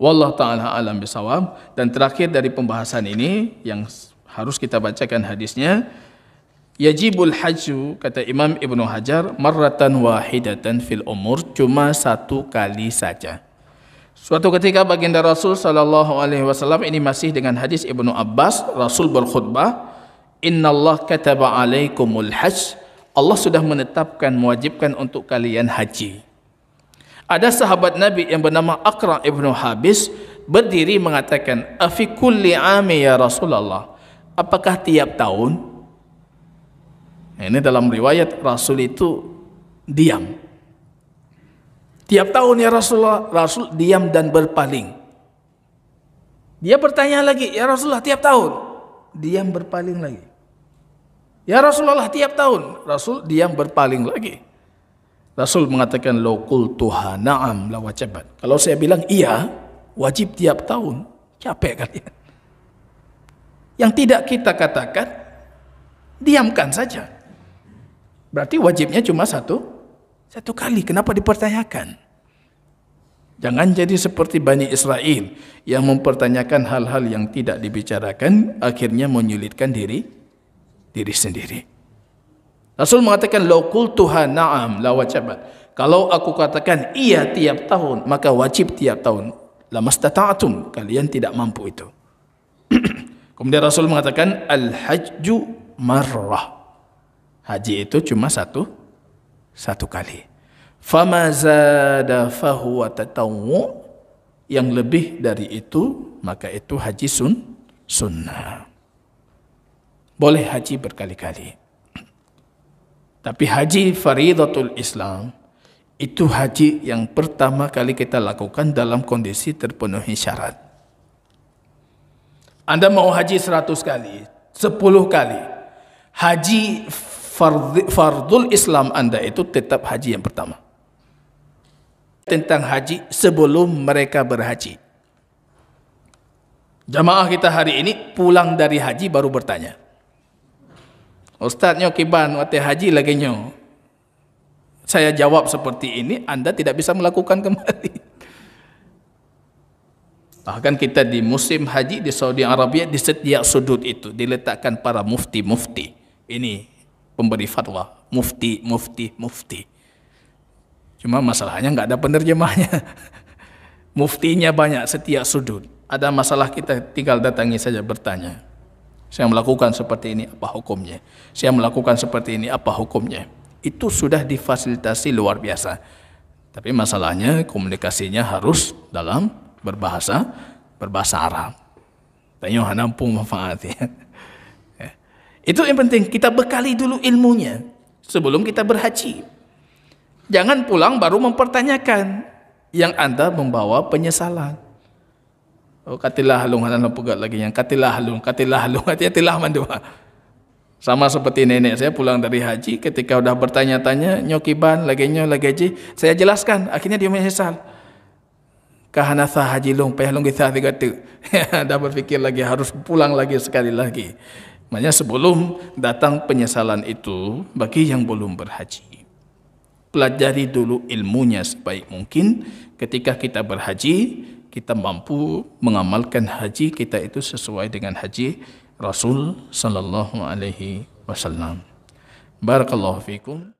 Wallah ta'ala alam bisawab. Dan terakhir dari pembahasan ini yang harus kita bacakan hadisnya. Yajibul haju kata Imam Ibn Hajar maratan wahidatan fil umur cuma satu kali saja. Suatu ketika baginda Rasul sallallahu alaihi wasallam ini masih dengan hadis Ibnu Abbas Rasul berkhutbah Inna Allah kataba alaikumul hajj Allah sudah menetapkan mewajibkan untuk kalian haji. Ada sahabat Nabi yang bernama Aqra Ibnu Habis berdiri mengatakan Afikulli kulli ami ya Rasulullah apakah tiap tahun ini dalam riwayat Rasul itu diam. Tiap tahun ya Rasulullah, Rasul diam dan berpaling. Dia bertanya lagi, ya Rasulullah tiap tahun diam berpaling lagi. Ya Rasulullah tiap tahun Rasul diam berpaling lagi. Rasul mengatakan lokul Tuhan naam lawa cepat. Kalau saya bilang iya, wajib tiap tahun capek kalian. Yang tidak kita katakan, diamkan saja. Berarti wajibnya cuma satu satu kali. Kenapa dipertanyakan? Jangan jadi seperti Bani Israel yang mempertanyakan hal-hal yang tidak dibicarakan akhirnya menyulitkan diri diri sendiri. Rasul mengatakan la laqul tuha na'am la wajibat. Kalau aku katakan iya tiap tahun maka wajib tiap tahun. La mastata'tum kalian tidak mampu itu. *clears throat* Kemudian Rasul mengatakan al-hajju marrah haji itu cuma satu satu kali famazada fahuwa tatawwu yang lebih dari itu maka itu haji sun sunnah boleh haji berkali-kali tapi haji faridatul islam itu haji yang pertama kali kita lakukan dalam kondisi terpenuhi syarat anda mau haji seratus kali sepuluh kali haji fardul Islam anda itu tetap haji yang pertama. Tentang haji sebelum mereka berhaji. Jamaah kita hari ini pulang dari haji baru bertanya. Ustaznya kiban wate haji lagi nyo. Saya jawab seperti ini, anda tidak bisa melakukan kembali. *laughs* Bahkan kita di musim haji di Saudi Arabia di setiap sudut itu diletakkan para mufti-mufti. Ini pemberi fatwa mufti mufti mufti cuma masalahnya nggak ada penerjemahnya *laughs* muftinya banyak setiap sudut ada masalah kita tinggal datangi saja bertanya saya melakukan seperti ini apa hukumnya saya melakukan seperti ini apa hukumnya itu sudah difasilitasi luar biasa tapi masalahnya komunikasinya harus dalam berbahasa berbahasa Arab tanya hanampu manfaatnya itu yang penting, kita bekali dulu ilmunya sebelum kita berhaji. Jangan pulang baru mempertanyakan yang Anda membawa penyesalan. Oh, katilah halung halung pegat lagi yang katilah halung, katilah halung, katilah *laughs* mandua. Sama seperti nenek saya pulang dari haji ketika sudah bertanya-tanya nyokiban lagi nyok lagi haji, saya jelaskan akhirnya dia menyesal. Kahana sah haji long payah long kita tiga tu. *laughs* Dah berfikir lagi harus pulang lagi sekali lagi. Maksudnya sebelum datang penyesalan itu bagi yang belum berhaji. Pelajari dulu ilmunya sebaik mungkin ketika kita berhaji, kita mampu mengamalkan haji kita itu sesuai dengan haji Rasul sallallahu alaihi wasallam. Barakallahu fikum.